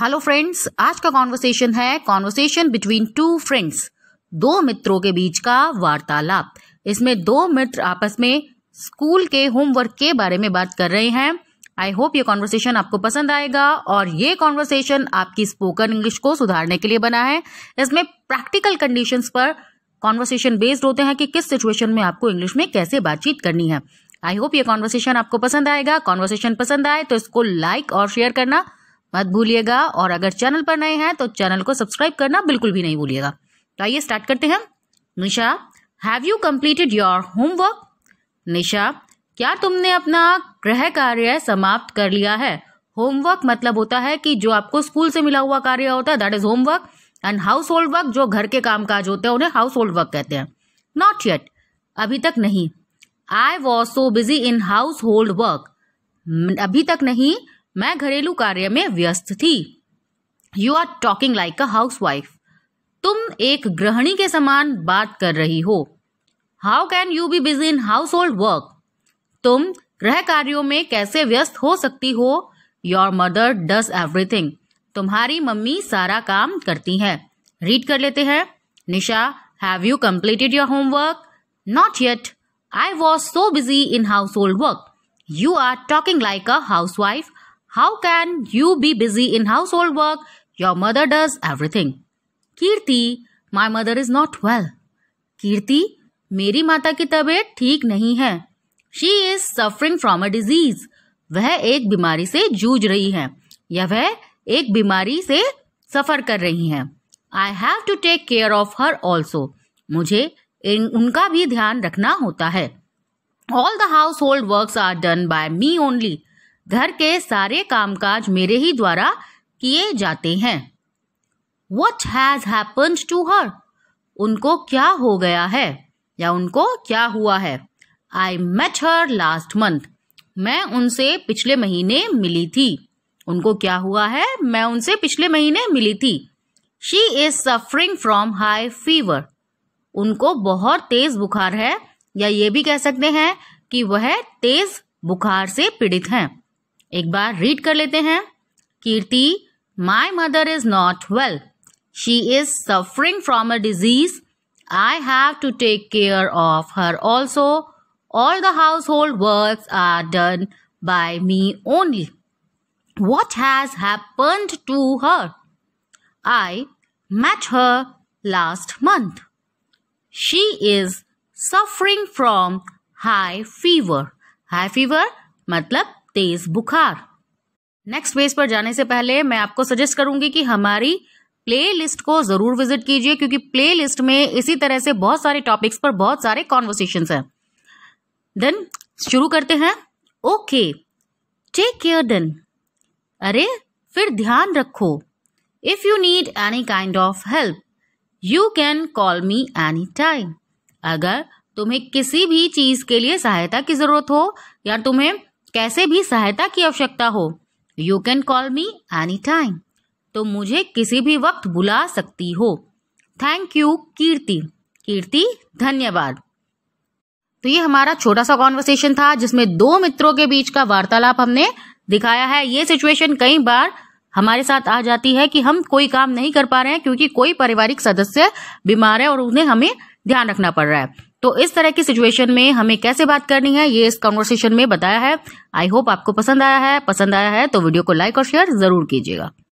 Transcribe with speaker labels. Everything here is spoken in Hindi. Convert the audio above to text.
Speaker 1: हेलो फ्रेंड्स आज का कॉन्वर्सेशन है कॉन्वर्सेशन बिटवीन टू फ्रेंड्स दो मित्रों के बीच का वार्तालाप इसमें दो मित्र आपस में स्कूल के होमवर्क के बारे में बात कर रहे हैं आई होप ये कॉन्वर्सेशन आपको पसंद आएगा और ये कॉन्वर्सेशन आपकी स्पोकन इंग्लिश को सुधारने के लिए बना है इसमें प्रैक्टिकल कंडीशन पर कॉन्वर्सेशन बेस्ड होते हैं कि किस सिचुएशन में आपको इंग्लिश में कैसे बातचीत करनी है आई होप ये कॉन्वर्सेशन आपको पसंद आएगा कॉन्वर्सेशन पसंद आए तो इसको लाइक और शेयर करना मत भूलिएगा और अगर चैनल पर नए हैं तो चैनल को सब्सक्राइब करना बिल्कुल भी नहीं भूलिएगा तो आइए स्टार्ट करते हैं Nisha have you completed your homework Nisha क्या तुमने अपना गृह कार्य समाप्त कर लिया है होमवर्क मतलब होता है कि जो आपको स्कूल से मिला हुआ कार्य होता है that is homework and household work जो घर के कामकाज होते हैं उन्हें हाउस होल्ड वर्क कहते हैं नॉट येट अभी तक नहीं I was so busy in household work अभी तक नहीं मैं घरेलू कार्य में व्यस्त थी you are talking like a housewife तुम एक गृहिणी के समान बात कर रही हो how can you be busy in household work तुम गृह कार्यों में कैसे व्यस्त हो सकती हो योर मदर डज एवरीथिंग तुम्हारी मम्मी सारा काम करती है रीड कर लेते हैं Nisha have you completed your homework not yet I was so busy in household work you are talking like a housewife how How can you be busy in household work? Your mother does everything. Kirti my mother is not well Kirti मेरी माता की तबीयत ठीक नहीं है she is suffering from a disease वह एक बीमारी से जूझ रही है या वह एक बीमारी से सफर कर रही है I have to take care of her also मुझे इन उनका भी ध्यान रखना होता है all the household work are done by me only घर के सारे कामकाज मेरे ही द्वारा किए जाते हैं what has happened to her उनको क्या हो गया है या उनको क्या हुआ है I met her last month मैं उनसे पिछले महीने मिली थी उनको क्या हुआ है मैं उनसे पिछले महीने मिली थी she is suffering from high fever उनको बहुत तेज बुखार है या ये भी कह सकते हैं कि वह तेज बुखार से पीड़ित हैं एक बार रीड कर लेते हैं Kirti my mother is not well she is suffering from a disease I have to take care of her also all the household work are done by me only what has happen to her I met her last month she is suffering from high fever high fever मतलब तेज बुखार नेक्स्ट पेज पर जाने से पहले मैं आपको सजेस्ट करूंगी कि हमारी प्ले लिस्ट को जरूर विजिट कीजिए क्योंकि प्ले लिस्ट में इसी तरह से बहुत सारे टॉपिक्स पर बहुत सारे कॉन्वर्सेशन हैं देन शुरू करते हैं ओके टेक केयर डन अरे फिर ध्यान रखो if you need any kind of help you can call me any time अगर तुम्हें किसी भी चीज के लिए सहायता की जरूरत हो या तुम्हें कैसे भी सहायता की आवश्यकता हो you can call me any time तो मुझे किसी भी वक्त बुला सकती हो थैंक यू कीर्ति कीर्ति धन्यवाद तो ये हमारा छोटा सा कॉन्वर्सेशन था जिसमें दो मित्रों के बीच का वार्तालाप हमने दिखाया है ये सिचुएशन कई बार हमारे साथ आ जाती है कि हम कोई काम नहीं कर पा रहे हैं क्योंकि कोई पारिवारिक सदस्य बीमार है और उन्हें हमें ध्यान रखना पड़ रहा है तो इस तरह की सिचुएशन में हमें कैसे बात करनी है ये इस कॉन्वर्सेशन में बताया है आई होप आपको पसंद आया है पसंद आया है तो वीडियो को लाइक और शेयर जरूर कीजिएगा